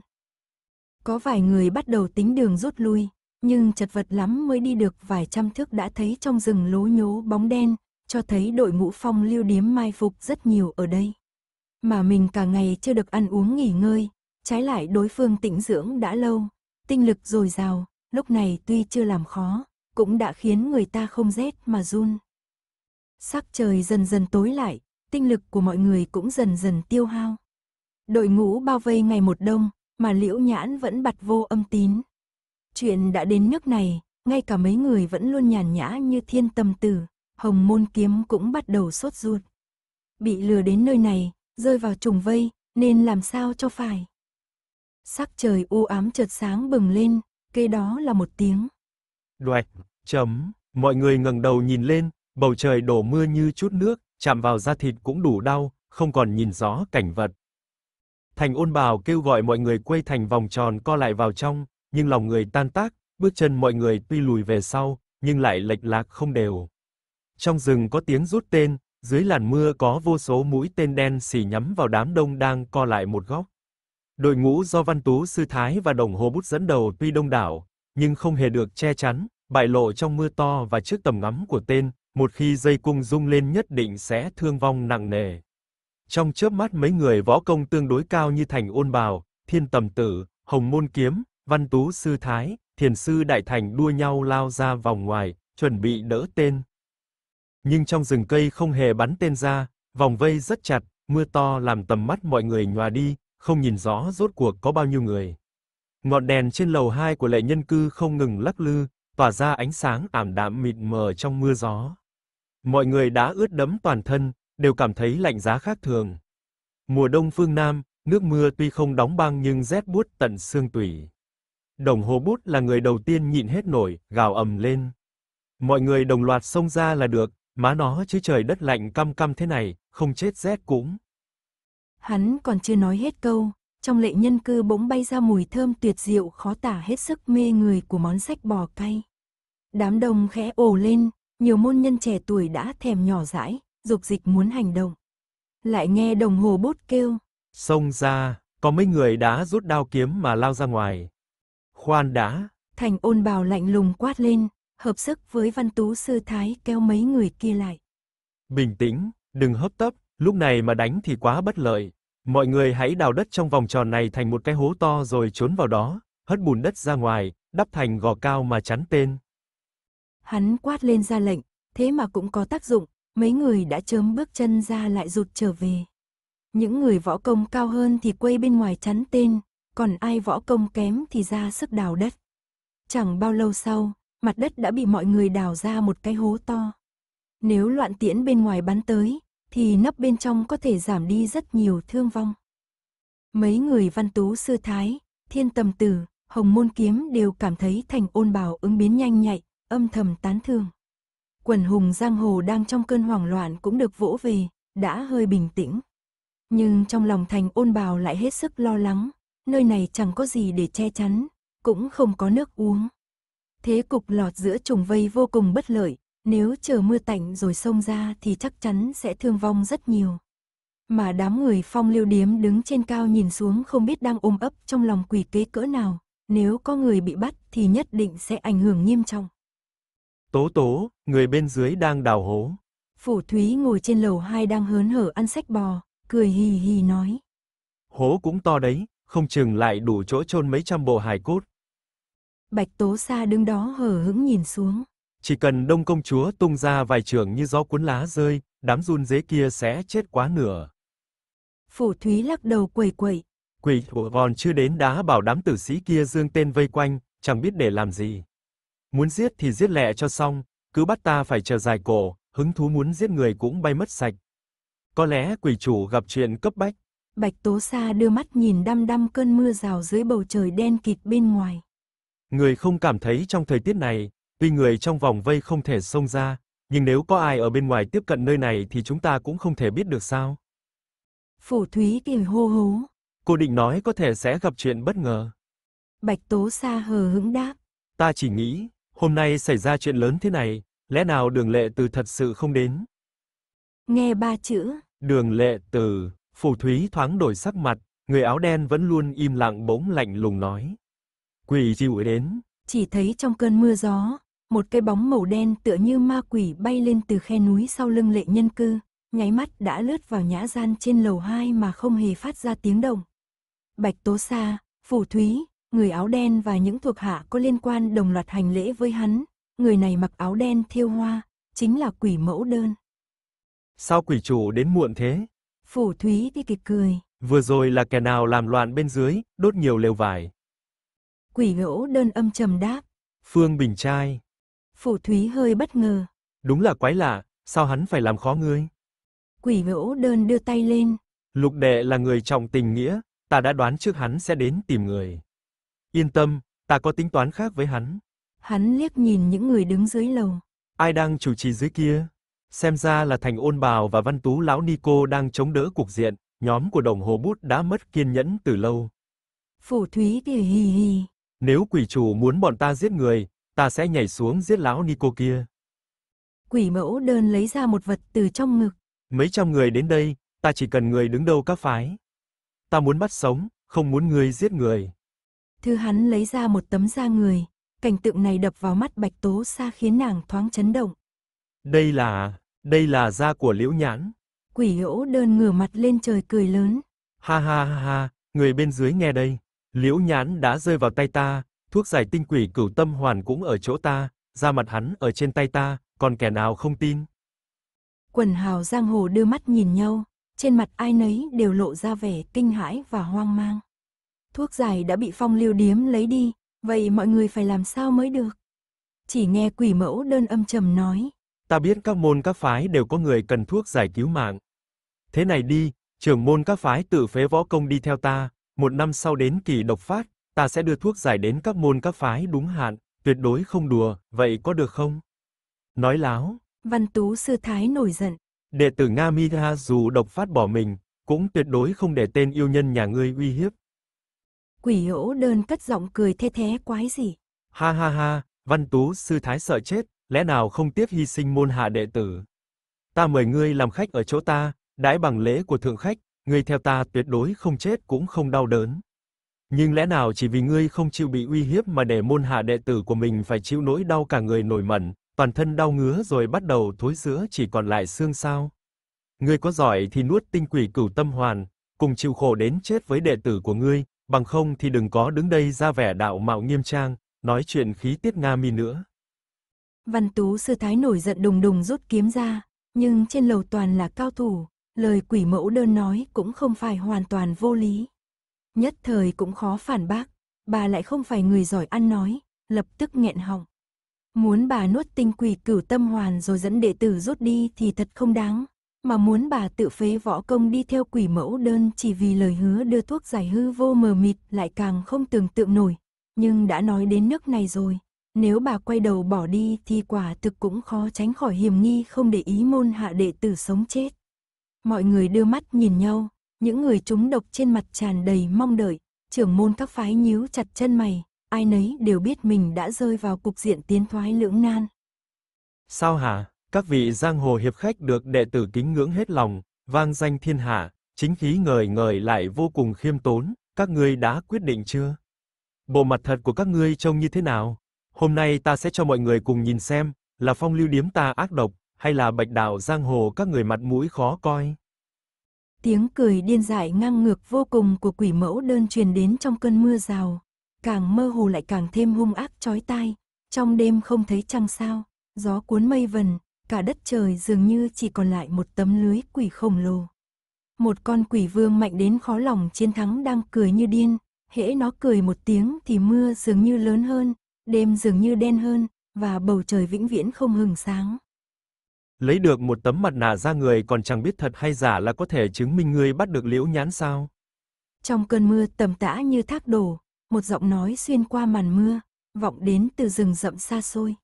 Có vài người bắt đầu tính đường rút lui, nhưng chật vật lắm mới đi được vài trăm thước đã thấy trong rừng lố nhố bóng đen, cho thấy đội ngũ phong lưu điếm mai phục rất nhiều ở đây. Mà mình cả ngày chưa được ăn uống nghỉ ngơi, trái lại đối phương tĩnh dưỡng đã lâu, tinh lực dồi dào, lúc này tuy chưa làm khó, cũng đã khiến người ta không rét mà run. Sắc trời dần dần tối lại, tinh lực của mọi người cũng dần dần tiêu hao. Đội ngũ bao vây ngày một đông, mà liễu nhãn vẫn bặt vô âm tín. Chuyện đã đến nước này, ngay cả mấy người vẫn luôn nhàn nhã như thiên tâm tử, hồng môn kiếm cũng bắt đầu sốt ruột. Bị lừa đến nơi này, rơi vào trùng vây, nên làm sao cho phải. Sắc trời u ám chợt sáng bừng lên, cây đó là một tiếng. Đoạch, chấm, mọi người ngẩng đầu nhìn lên, bầu trời đổ mưa như chút nước, chạm vào da thịt cũng đủ đau, không còn nhìn rõ cảnh vật. Thành ôn bào kêu gọi mọi người quay thành vòng tròn co lại vào trong, nhưng lòng người tan tác, bước chân mọi người tuy lùi về sau, nhưng lại lệch lạc không đều. Trong rừng có tiếng rút tên, dưới làn mưa có vô số mũi tên đen xì nhắm vào đám đông đang co lại một góc. Đội ngũ do Văn Tú Sư Thái và Đồng Hồ Bút dẫn đầu tuy đông đảo, nhưng không hề được che chắn, bại lộ trong mưa to và trước tầm ngắm của tên, một khi dây cung rung lên nhất định sẽ thương vong nặng nề. Trong chớp mắt mấy người võ công tương đối cao như Thành Ôn Bào, Thiên Tầm Tử, Hồng Môn Kiếm, Văn Tú Sư Thái, Thiền Sư Đại Thành đua nhau lao ra vòng ngoài, chuẩn bị đỡ tên nhưng trong rừng cây không hề bắn tên ra, vòng vây rất chặt, mưa to làm tầm mắt mọi người nhòa đi, không nhìn rõ rốt cuộc có bao nhiêu người. Ngọn đèn trên lầu 2 của lệ nhân cư không ngừng lắc lư, tỏa ra ánh sáng ảm đạm mịt mờ trong mưa gió. Mọi người đã ướt đẫm toàn thân, đều cảm thấy lạnh giá khác thường. Mùa đông phương Nam, nước mưa tuy không đóng băng nhưng rét buốt tận xương tủy. Đồng hồ bút là người đầu tiên nhịn hết nổi, gào ầm lên. Mọi người đồng loạt xông ra là được, Má nó chứ trời đất lạnh căm căm thế này, không chết rét cũng. Hắn còn chưa nói hết câu, trong lệ nhân cư bỗng bay ra mùi thơm tuyệt diệu khó tả hết sức mê người của món sách bò cay. Đám đông khẽ ồ lên, nhiều môn nhân trẻ tuổi đã thèm nhỏ dãi, dục dịch muốn hành động. Lại nghe đồng hồ bốt kêu. Xông ra, có mấy người đã rút đao kiếm mà lao ra ngoài. Khoan đã. Thành ôn bào lạnh lùng quát lên, hợp sức với văn tú sư thái kéo mấy người kia lại. Bình tĩnh, đừng hấp tấp, lúc này mà đánh thì quá bất lợi. Mọi người hãy đào đất trong vòng tròn này thành một cái hố to rồi trốn vào đó, hất bùn đất ra ngoài, đắp thành gò cao mà chắn tên. Hắn quát lên ra lệnh, thế mà cũng có tác dụng, mấy người đã chớm bước chân ra lại rụt trở về. Những người võ công cao hơn thì quay bên ngoài chắn tên, còn ai võ công kém thì ra sức đào đất. Chẳng bao lâu sau, mặt đất đã bị mọi người đào ra một cái hố to. Nếu loạn tiễn bên ngoài bắn tới, thì nắp bên trong có thể giảm đi rất nhiều thương vong. Mấy người văn tú sư thái, thiên tầm tử, hồng môn kiếm đều cảm thấy thành ôn bảo ứng biến nhanh nhạy, âm thầm tán thương. Quần hùng giang hồ đang trong cơn hoảng loạn cũng được vỗ về, đã hơi bình tĩnh. Nhưng trong lòng thành ôn bào lại hết sức lo lắng, nơi này chẳng có gì để che chắn, cũng không có nước uống thế cục lọt giữa trùng vây vô cùng bất lợi, nếu chờ mưa tạnh rồi xông ra thì chắc chắn sẽ thương vong rất nhiều. Mà đám người phong lưu điếm đứng trên cao nhìn xuống không biết đang ôm ấp trong lòng quỷ kế cỡ nào, nếu có người bị bắt thì nhất định sẽ ảnh hưởng nghiêm trọng. Tố tố, người bên dưới đang đào hố. Phủ Thúy ngồi trên lầu hai đang hớn hở ăn sách bò, cười hì hì nói. Hố cũng to đấy, không chừng lại đủ chỗ chôn mấy trăm bộ hài cốt. Bạch Tố Sa đứng đó hờ hững nhìn xuống. Chỉ cần Đông công chúa tung ra vài trường như gió cuốn lá rơi, đám run rế kia sẽ chết quá nửa. Phủ Thúy lắc đầu quẩy quẩy. Quỷ thủ còn chưa đến đá bảo đám tử sĩ kia dương tên vây quanh, chẳng biết để làm gì. Muốn giết thì giết lẹ cho xong, cứ bắt ta phải chờ dài cổ, hứng thú muốn giết người cũng bay mất sạch. Có lẽ quỷ chủ gặp chuyện cấp bách. Bạch Tố Sa đưa mắt nhìn đăm đăm cơn mưa rào dưới bầu trời đen kịt bên ngoài. Người không cảm thấy trong thời tiết này, tuy người trong vòng vây không thể xông ra, nhưng nếu có ai ở bên ngoài tiếp cận nơi này thì chúng ta cũng không thể biết được sao? phủ Thúy cười hô hố. Cô định nói có thể sẽ gặp chuyện bất ngờ. Bạch Tố Sa hờ hững đáp. Ta chỉ nghĩ, hôm nay xảy ra chuyện lớn thế này, lẽ nào Đường Lệ Từ thật sự không đến? Nghe ba chữ. Đường Lệ Từ, phủ Thúy thoáng đổi sắc mặt, người áo đen vẫn luôn im lặng bỗng lạnh lùng nói. Quỷ dịu đến. Chỉ thấy trong cơn mưa gió, một cái bóng màu đen tựa như ma quỷ bay lên từ khe núi sau lưng lệ nhân cư, nháy mắt đã lướt vào nhã gian trên lầu 2 mà không hề phát ra tiếng động. Bạch Tố Sa, Phủ Thúy, người áo đen và những thuộc hạ có liên quan đồng loạt hành lễ với hắn, người này mặc áo đen thiêu hoa, chính là quỷ mẫu đơn. Sao quỷ chủ đến muộn thế? Phủ Thúy thì kịch cười. Vừa rồi là kẻ nào làm loạn bên dưới, đốt nhiều lều vải, Quỷ gỗ đơn âm trầm đáp. Phương Bình trai. phủ Thúy hơi bất ngờ. Đúng là quái lạ, sao hắn phải làm khó ngươi? Quỷ gỗ đơn đưa tay lên. Lục đệ là người trọng tình nghĩa, ta đã đoán trước hắn sẽ đến tìm người. Yên tâm, ta có tính toán khác với hắn. Hắn liếc nhìn những người đứng dưới lầu. Ai đang chủ trì dưới kia? Xem ra là Thành Ôn Bào và Văn Tú lão Nico đang chống đỡ cuộc diện, nhóm của Đồng Hồ Bút đã mất kiên nhẫn từ lâu. phủ Thúy thì hì hì. Nếu quỷ chủ muốn bọn ta giết người, ta sẽ nhảy xuống giết lão Nico kia. Quỷ mẫu đơn lấy ra một vật từ trong ngực. Mấy trăm người đến đây, ta chỉ cần người đứng đầu các phái. Ta muốn bắt sống, không muốn người giết người. Thư hắn lấy ra một tấm da người, cảnh tượng này đập vào mắt Bạch Tố Sa khiến nàng thoáng chấn động. Đây là, đây là da của Liễu Nhãn. Quỷ hỗ đơn ngửa mặt lên trời cười lớn. ha Ha ha ha, người bên dưới nghe đây. Liễu nhãn đã rơi vào tay ta, thuốc giải tinh quỷ cửu tâm hoàn cũng ở chỗ ta, da mặt hắn ở trên tay ta, còn kẻ nào không tin. Quần hào giang hồ đưa mắt nhìn nhau, trên mặt ai nấy đều lộ ra vẻ kinh hãi và hoang mang. Thuốc giải đã bị phong lưu điếm lấy đi, vậy mọi người phải làm sao mới được? Chỉ nghe quỷ mẫu đơn âm trầm nói. Ta biết các môn các phái đều có người cần thuốc giải cứu mạng. Thế này đi, trưởng môn các phái tự phế võ công đi theo ta, một năm sau đến kỳ độc phát, ta sẽ đưa thuốc giải đến các môn các phái đúng hạn, tuyệt đối không đùa, vậy có được không? Nói láo. Văn Tú sư thái nổi giận. Đệ tử Nga Mi dù độc phát bỏ mình, cũng tuyệt đối không để tên yêu nhân nhà ngươi uy hiếp. Quỷ hỗ đơn cất giọng cười thê thế quái gì. Ha ha ha, Văn Tú sư thái sợ chết, lẽ nào không tiếc hy sinh môn hạ đệ tử. Ta mời ngươi làm khách ở chỗ ta, đãi bằng lễ của thượng khách, ngươi theo ta tuyệt đối không chết cũng không đau đớn. Nhưng lẽ nào chỉ vì ngươi không chịu bị uy hiếp mà để môn hạ đệ tử của mình phải chịu nỗi đau cả người nổi mẩn, toàn thân đau ngứa rồi bắt đầu thối rữa chỉ còn lại xương sao? Ngươi có giỏi thì nuốt tinh quỷ cửu tâm hoàn, cùng chịu khổ đến chết với đệ tử của ngươi, bằng không thì đừng có đứng đây ra vẻ đạo mạo nghiêm trang, nói chuyện khí tiết nga mi nữa. Văn Tú sư thái nổi giận đùng đùng rút kiếm ra, nhưng trên lầu toàn là cao thủ, Lời quỷ mẫu đơn nói cũng không phải hoàn toàn vô lý. Nhất thời cũng khó phản bác, bà lại không phải người giỏi ăn nói, lập tức nghẹn họng. Muốn bà nuốt tinh quỷ cửu tâm hoàn rồi dẫn đệ tử rút đi thì thật không đáng, mà muốn bà tự phế võ công đi theo quỷ mẫu đơn chỉ vì lời hứa đưa thuốc giải hư vô mờ mịt lại càng không tưởng tượng nổi. Nhưng đã nói đến nước này rồi, nếu bà quay đầu bỏ đi thì quả thực cũng khó tránh khỏi hiểm nghi không để ý môn hạ đệ tử sống chết. Mọi người đưa mắt nhìn nhau, những người chúng độc trên mặt tràn đầy mong đợi, trưởng môn các phái nhíu chặt chân mày, ai nấy đều biết mình đã rơi vào cục diện tiến thoái lưỡng nan. Sao hả? Các vị giang hồ hiệp khách được đệ tử kính ngưỡng hết lòng, vang danh thiên hạ, chính khí ngời ngời lại vô cùng khiêm tốn, các ngươi đã quyết định chưa? Bộ mặt thật của các ngươi trông như thế nào? Hôm nay ta sẽ cho mọi người cùng nhìn xem, là phong lưu điếm ta ác độc, hay là bạch đạo giang hồ các người mặt mũi khó coi. Tiếng cười điên dại ngang ngược vô cùng của quỷ mẫu đơn truyền đến trong cơn mưa rào. Càng mơ hồ lại càng thêm hung ác chói tai. Trong đêm không thấy trăng sao, gió cuốn mây vần, cả đất trời dường như chỉ còn lại một tấm lưới quỷ khổng lồ. Một con quỷ vương mạnh đến khó lòng chiến thắng đang cười như điên, hễ nó cười một tiếng thì mưa dường như lớn hơn, đêm dường như đen hơn, và bầu trời vĩnh viễn không hừng sáng lấy được một tấm mặt nạ ra người còn chẳng biết thật hay giả là có thể chứng minh ngươi bắt được Liễu Nhãn sao? Trong cơn mưa tầm tã như thác đổ, một giọng nói xuyên qua màn mưa, vọng đến từ rừng rậm xa xôi.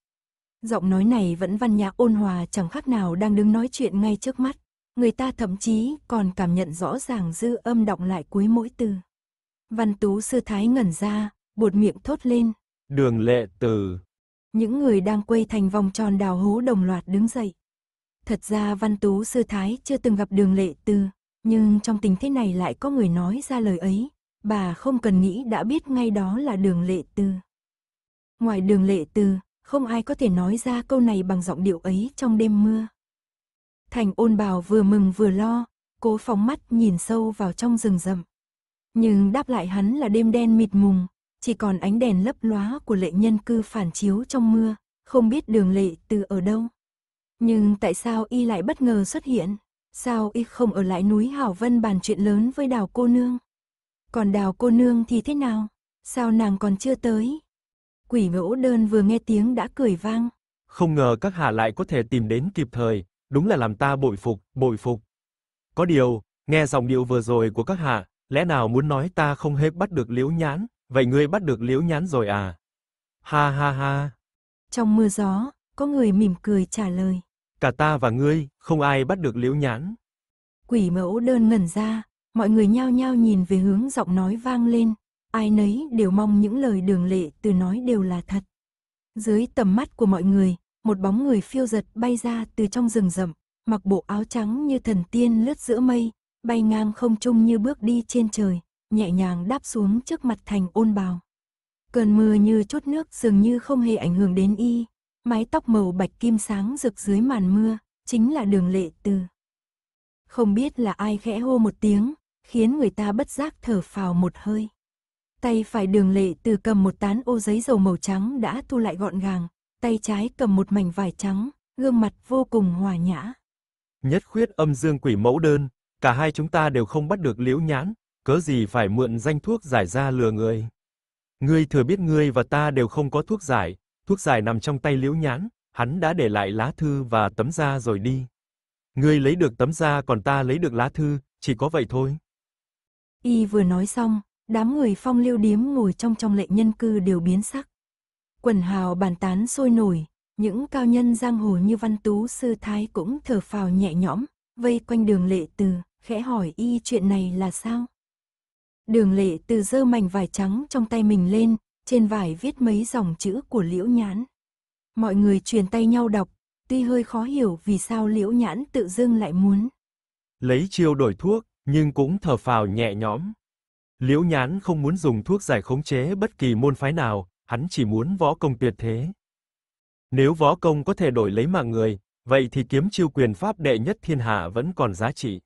Giọng nói này vẫn văn nhã ôn hòa chẳng khác nào đang đứng nói chuyện ngay trước mắt, người ta thậm chí còn cảm nhận rõ ràng dư âm đọng lại cuối mỗi từ. Văn Tú sư thái ngẩn ra, buột miệng thốt lên. Đường lệ từ. Những người đang quây thành vòng tròn đào hố đồng loạt đứng dậy. Thật ra Văn Tú Sư Thái chưa từng gặp đường lệ tư, nhưng trong tình thế này lại có người nói ra lời ấy, bà không cần nghĩ đã biết ngay đó là đường lệ tư. Ngoài đường lệ tư, không ai có thể nói ra câu này bằng giọng điệu ấy trong đêm mưa. Thành ôn bào vừa mừng vừa lo, cố phóng mắt nhìn sâu vào trong rừng rậm. Nhưng đáp lại hắn là đêm đen mịt mùng, chỉ còn ánh đèn lấp lóa của lệ nhân cư phản chiếu trong mưa, không biết đường lệ từ ở đâu. Nhưng tại sao y lại bất ngờ xuất hiện? Sao y không ở lại núi Hảo Vân bàn chuyện lớn với đào cô nương? Còn đào cô nương thì thế nào? Sao nàng còn chưa tới? Quỷ ngỗ đơn vừa nghe tiếng đã cười vang. Không ngờ các hạ lại có thể tìm đến kịp thời, đúng là làm ta bội phục, bội phục. Có điều, nghe dòng điệu vừa rồi của các hạ, lẽ nào muốn nói ta không hết bắt được liễu nhãn, vậy ngươi bắt được liễu nhãn rồi à? Ha ha ha. Trong mưa gió, có người mỉm cười trả lời cả ta và ngươi, không ai bắt được liễu nhãn. Quỷ mẫu đơn ngẩn ra, mọi người nhao nhao nhìn về hướng giọng nói vang lên, ai nấy đều mong những lời đường lệ từ nói đều là thật. Dưới tầm mắt của mọi người, một bóng người phiêu giật bay ra từ trong rừng rậm, mặc bộ áo trắng như thần tiên lướt giữa mây, bay ngang không trung như bước đi trên trời, nhẹ nhàng đáp xuống trước mặt thành ôn bào. Cơn mưa như chút nước dường như không hề ảnh hưởng đến y, mái tóc màu bạch kim sáng rực dưới màn mưa, chính là đường lệ từ. Không biết là ai khẽ hô một tiếng, khiến người ta bất giác thở phào một hơi. Tay phải đường lệ từ cầm một tán ô giấy dầu màu trắng đã thu lại gọn gàng, tay trái cầm một mảnh vải trắng, gương mặt vô cùng hòa nhã. Nhất khuyết âm dương quỷ mẫu đơn, cả hai chúng ta đều không bắt được liễu nhãn, cớ gì phải mượn danh thuốc giải ra lừa người. Ngươi thừa biết ngươi và ta đều không có thuốc giải, thuốc dài nằm trong tay Liễu Nhãn, hắn đã để lại lá thư và tấm da rồi đi. Ngươi lấy được tấm da còn ta lấy được lá thư, chỉ có vậy thôi. Y vừa nói xong, đám người phong lưu điếm ngồi trong trong lệ nhân cư đều biến sắc. Quần hào bàn tán sôi nổi, những cao nhân giang hồ như văn tú sư thái cũng thở phào nhẹ nhõm, vây quanh đường lệ từ, khẽ hỏi y chuyện này là sao? Đường lệ từ dơ mảnh vải trắng trong tay mình lên, trên vải viết mấy dòng chữ của Liễu Nhãn. Mọi người truyền tay nhau đọc, tuy hơi khó hiểu vì sao Liễu Nhãn tự dưng lại muốn. Lấy chiêu đổi thuốc, nhưng cũng thở phào nhẹ nhõm. Liễu Nhãn không muốn dùng thuốc giải khống chế bất kỳ môn phái nào, hắn chỉ muốn võ công tuyệt thế. Nếu võ công có thể đổi lấy mạng người, vậy thì kiếm chiêu quyền pháp đệ nhất thiên hạ vẫn còn giá trị.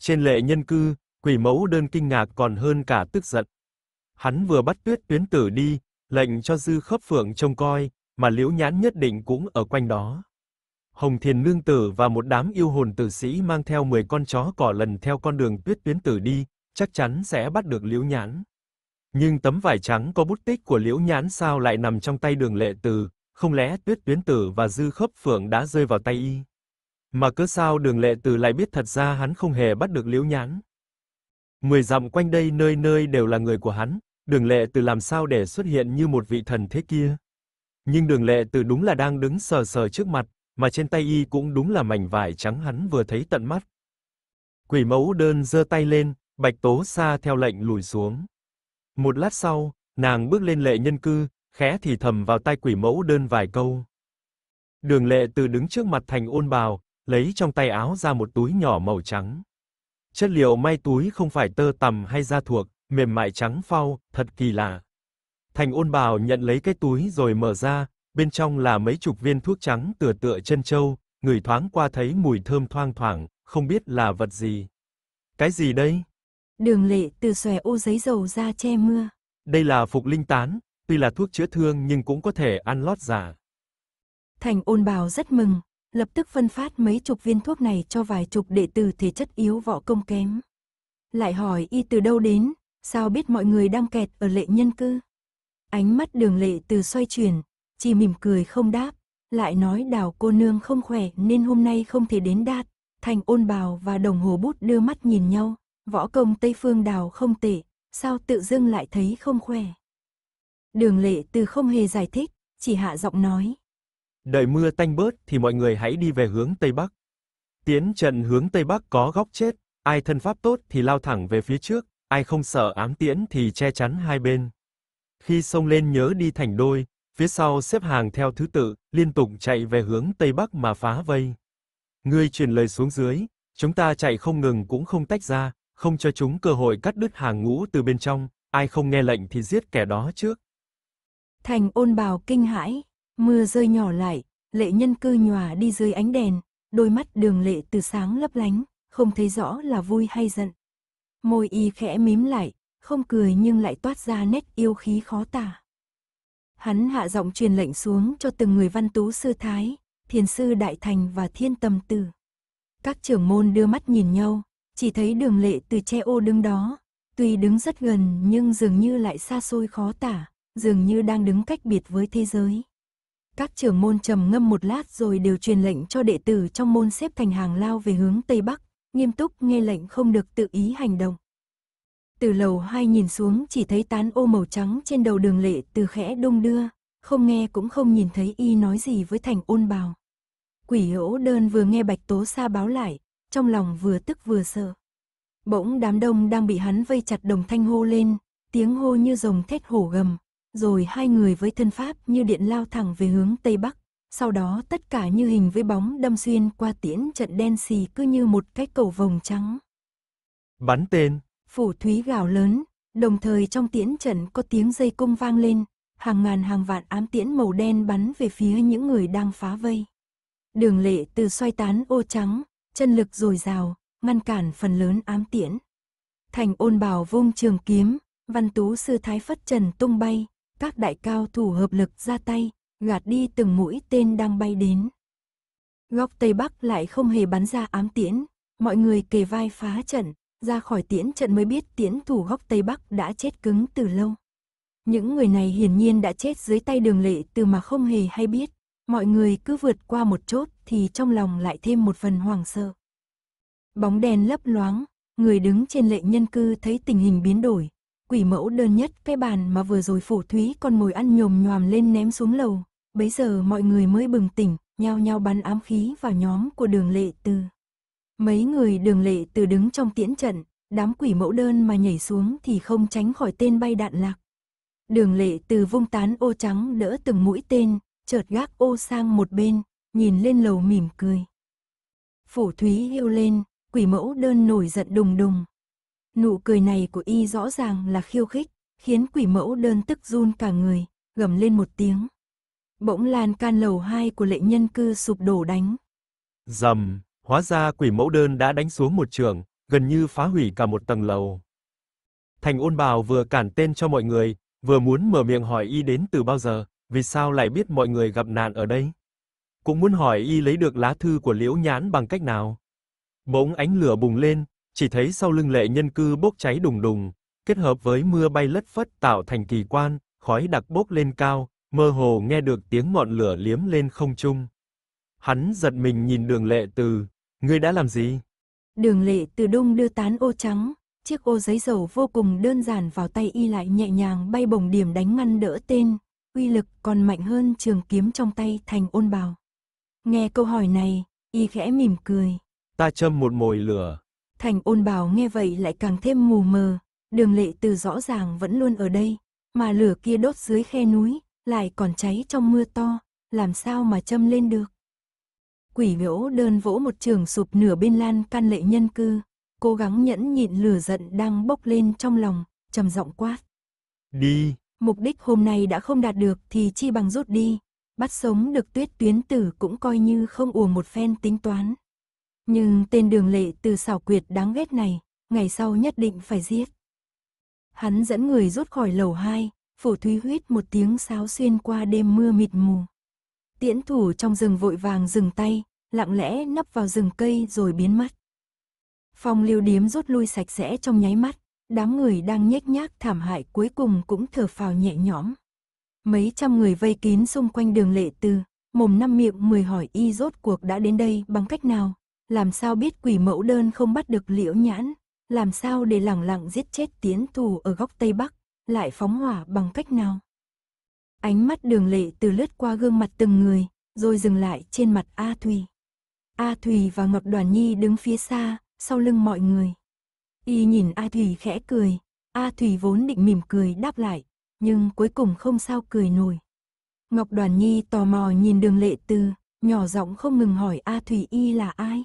Trên lệ nhân cư, quỷ mẫu đơn kinh ngạc còn hơn cả tức giận. Hắn vừa bắt tuyết tuyến tử đi, lệnh cho dư khớp phượng trông coi, mà liễu nhãn nhất định cũng ở quanh đó. Hồng Thiền Nương Tử và một đám yêu hồn tử sĩ mang theo 10 con chó cỏ lần theo con đường tuyết tuyến tử đi, chắc chắn sẽ bắt được liễu nhãn. Nhưng tấm vải trắng có bút tích của liễu nhãn sao lại nằm trong tay đường lệ từ, không lẽ tuyết tuyến tử và dư khớp phượng đã rơi vào tay y. Mà cớ sao đường lệ từ lại biết thật ra hắn không hề bắt được liễu nhãn. Mười dặm quanh đây nơi nơi đều là người của hắn, Đường Lệ Từ làm sao để xuất hiện như một vị thần thế kia? Nhưng Đường Lệ Từ đúng là đang đứng sờ sờ trước mặt, mà trên tay y cũng đúng là mảnh vải trắng hắn vừa thấy tận mắt. Quỷ mẫu đơn giơ tay lên, Bạch Tố Sa theo lệnh lùi xuống. Một lát sau, nàng bước lên lệ nhân cư, khẽ thì thầm vào tai quỷ mẫu đơn vài câu. Đường Lệ Từ đứng trước mặt Thành Ôn Bào, lấy trong tay áo ra một túi nhỏ màu trắng. Chất liệu may túi không phải tơ tằm hay da thuộc, mềm mại trắng phau, thật kỳ lạ. Thành Ôn Bảo nhận lấy cái túi rồi mở ra, bên trong là mấy chục viên thuốc trắng tựa tựa chân châu, người thoáng qua thấy mùi thơm thoang thoảng, không biết là vật gì. Cái gì đây? Đường Lệ từ xòe ô giấy dầu ra che mưa. Đây là phục linh tán, tuy là thuốc chữa thương nhưng cũng có thể ăn lót giả. Dạ. Thành Ôn Bảo rất mừng, lập tức phân phát mấy chục viên thuốc này cho vài chục đệ tử thể chất yếu võ công kém. Lại hỏi y từ đâu đến, sao biết mọi người đang kẹt ở lệ nhân cư? Ánh mắt đường lệ từ xoay chuyển, chỉ mỉm cười không đáp, lại nói đào cô nương không khỏe nên hôm nay không thể đến đạt. Thành ôn bào và đồng hồ bút đưa mắt nhìn nhau, võ công Tây Phương đào không tệ, sao tự dưng lại thấy không khỏe. Đường lệ từ không hề giải thích, chỉ hạ giọng nói. Đợi mưa tanh bớt thì mọi người hãy đi về hướng Tây Bắc. Tiến trận hướng Tây Bắc có góc chết, ai thân pháp tốt thì lao thẳng về phía trước, ai không sợ ám tiễn thì che chắn hai bên. Khi sông lên nhớ đi thành đôi, phía sau xếp hàng theo thứ tự, liên tục chạy về hướng tây bắc mà phá vây. Ngươi truyền lời xuống dưới, chúng ta chạy không ngừng cũng không tách ra, không cho chúng cơ hội cắt đứt hàng ngũ từ bên trong, ai không nghe lệnh thì giết kẻ đó trước. Thành ôn bào kinh hãi, mưa rơi nhỏ lại, lệ nhân cư nhòa đi dưới ánh đèn, đôi mắt đường lệ từ sáng lấp lánh, không thấy rõ là vui hay giận. Môi y khẽ mím lại, không cười nhưng lại toát ra nét yêu khí khó tả. Hắn hạ giọng truyền lệnh xuống cho từng người văn tú sư thái, thiền sư đại thành và thiên tâm tử. Các trưởng môn đưa mắt nhìn nhau, chỉ thấy đường lệ từ che ô đứng đó, tuy đứng rất gần nhưng dường như lại xa xôi khó tả, dường như đang đứng cách biệt với thế giới. Các trưởng môn trầm ngâm một lát rồi đều truyền lệnh cho đệ tử trong môn xếp thành hàng lao về hướng Tây Bắc, nghiêm túc nghe lệnh không được tự ý hành động. Từ lầu hai nhìn xuống chỉ thấy tán ô màu trắng trên đầu đường lệ từ khẽ đung đưa, không nghe cũng không nhìn thấy y nói gì với thành ôn bào. Quỷ hỗ đơn vừa nghe bạch tố xa báo lại, trong lòng vừa tức vừa sợ. Bỗng đám đông đang bị hắn vây chặt đồng thanh hô lên, tiếng hô như rồng thét hổ gầm, rồi hai người với thân pháp như điện lao thẳng về hướng Tây Bắc, sau đó tất cả như hình với bóng đâm xuyên qua tiễn trận đen xì cứ như một cái cầu vồng trắng. Bắn tên. Phủ thúy gào lớn, đồng thời trong tiễn trận có tiếng dây cung vang lên, hàng ngàn hàng vạn ám tiễn màu đen bắn về phía những người đang phá vây. Đường lệ từ xoay tán ô trắng, chân lực dồi dào, ngăn cản phần lớn ám tiễn. Thành ôn bảo vung trường kiếm, văn tú sư thái phất trần tung bay, các đại cao thủ hợp lực ra tay, gạt đi từng mũi tên đang bay đến. Góc Tây Bắc lại không hề bắn ra ám tiễn, mọi người kề vai phá trận, ra khỏi tiễn trận mới biết tiễn thủ góc Tây Bắc đã chết cứng từ lâu. Những người này hiển nhiên đã chết dưới tay đường lệ từ mà không hề hay biết, mọi người cứ vượt qua một chốt thì trong lòng lại thêm một phần hoảng sợ. Bóng đèn lấp loáng, người đứng trên lệ nhân cư thấy tình hình biến đổi, quỷ mẫu đơn nhất cái bàn mà vừa rồi phổ thúy còn mồi ăn nhồm nhòm lên ném xuống lầu. Bấy giờ mọi người mới bừng tỉnh, nhao nhao bắn ám khí vào nhóm của đường lệ từ. Mấy người đường lệ từ đứng trong tiễn trận, đám quỷ mẫu đơn mà nhảy xuống thì không tránh khỏi tên bay đạn lạc. Đường lệ từ vung tán ô trắng đỡ từng mũi tên, chợt gác ô sang một bên, nhìn lên lầu mỉm cười. Phổ Thúy hêu lên, quỷ mẫu đơn nổi giận đùng đùng, Nụ cười này của y rõ ràng là khiêu khích, khiến quỷ mẫu đơn tức run cả người, gầm lên một tiếng. Bỗng lan can lầu hai của lệ nhân cư sụp đổ đánh. Dầm, hóa ra quỷ mẫu đơn đã đánh xuống một trường, gần như phá hủy cả một tầng lầu. Thành ôn bào vừa cản tên cho mọi người, vừa muốn mở miệng hỏi y đến từ bao giờ, vì sao lại biết mọi người gặp nạn ở đây. Cũng muốn hỏi y lấy được lá thư của liễu nhãn bằng cách nào. Bỗng ánh lửa bùng lên, chỉ thấy sau lưng lệ nhân cư bốc cháy đùng đùng, kết hợp với mưa bay lất phất tạo thành kỳ quan, khói đặc bốc lên cao, mơ hồ nghe được tiếng ngọn lửa liếm lên không trung. Hắn giật mình nhìn Đường Lệ Từ, ngươi đã làm gì? Đường Lệ Từ đung đưa tán ô trắng, chiếc ô giấy dầu vô cùng đơn giản vào tay y lại nhẹ nhàng bay bổng điểm đánh ngăn đỡ tên, uy lực còn mạnh hơn trường kiếm trong tay thành ôn bào. Nghe câu hỏi này, y khẽ mỉm cười. Ta châm một mồi lửa, Thành ôn bào nghe vậy lại càng thêm mù mờ, đường lệ từ rõ ràng vẫn luôn ở đây, mà lửa kia đốt dưới khe núi, lại còn cháy trong mưa to, làm sao mà châm lên được. Quỷ miễu đơn vỗ một trường sụp nửa bên lan can lệ nhân cư, cố gắng nhẫn nhịn lửa giận đang bốc lên trong lòng, trầm giọng quát. Đi! Mục đích hôm nay đã không đạt được thì chi bằng rút đi, bắt sống được tuyết tuyến tử cũng coi như không uổng một phen tính toán. Nhưng tên đường lệ từ xảo quyệt đáng ghét này, ngày sau nhất định phải giết. Hắn dẫn người rút khỏi lầu hai phổ thúy huyết một tiếng sáo xuyên qua đêm mưa mịt mù. Tiễn thủ trong rừng vội vàng dừng tay, lặng lẽ nấp vào rừng cây rồi biến mất. phong liêu điếm rút lui sạch sẽ trong nháy mắt, đám người đang nhếch nhác thảm hại cuối cùng cũng thở phào nhẹ nhõm. Mấy trăm người vây kín xung quanh đường lệ tư, mồm năm miệng mười hỏi y rốt cuộc đã đến đây bằng cách nào, làm sao biết quỷ mẫu đơn không bắt được liễu nhãn? Làm sao để lẳng lặng giết chết tiến thủ ở góc Tây Bắc? Lại phóng hỏa bằng cách nào? Ánh mắt đường lệ từ lướt qua gương mặt từng người, rồi dừng lại trên mặt A Thùy. A Thùy và Ngọc Đoàn Nhi đứng phía xa, sau lưng mọi người. Y nhìn A Thùy khẽ cười, A Thùy vốn định mỉm cười đáp lại, nhưng cuối cùng không sao cười nổi. Ngọc Đoàn Nhi tò mò nhìn đường lệ từ nhỏ giọng không ngừng hỏi A Thùy Y là ai.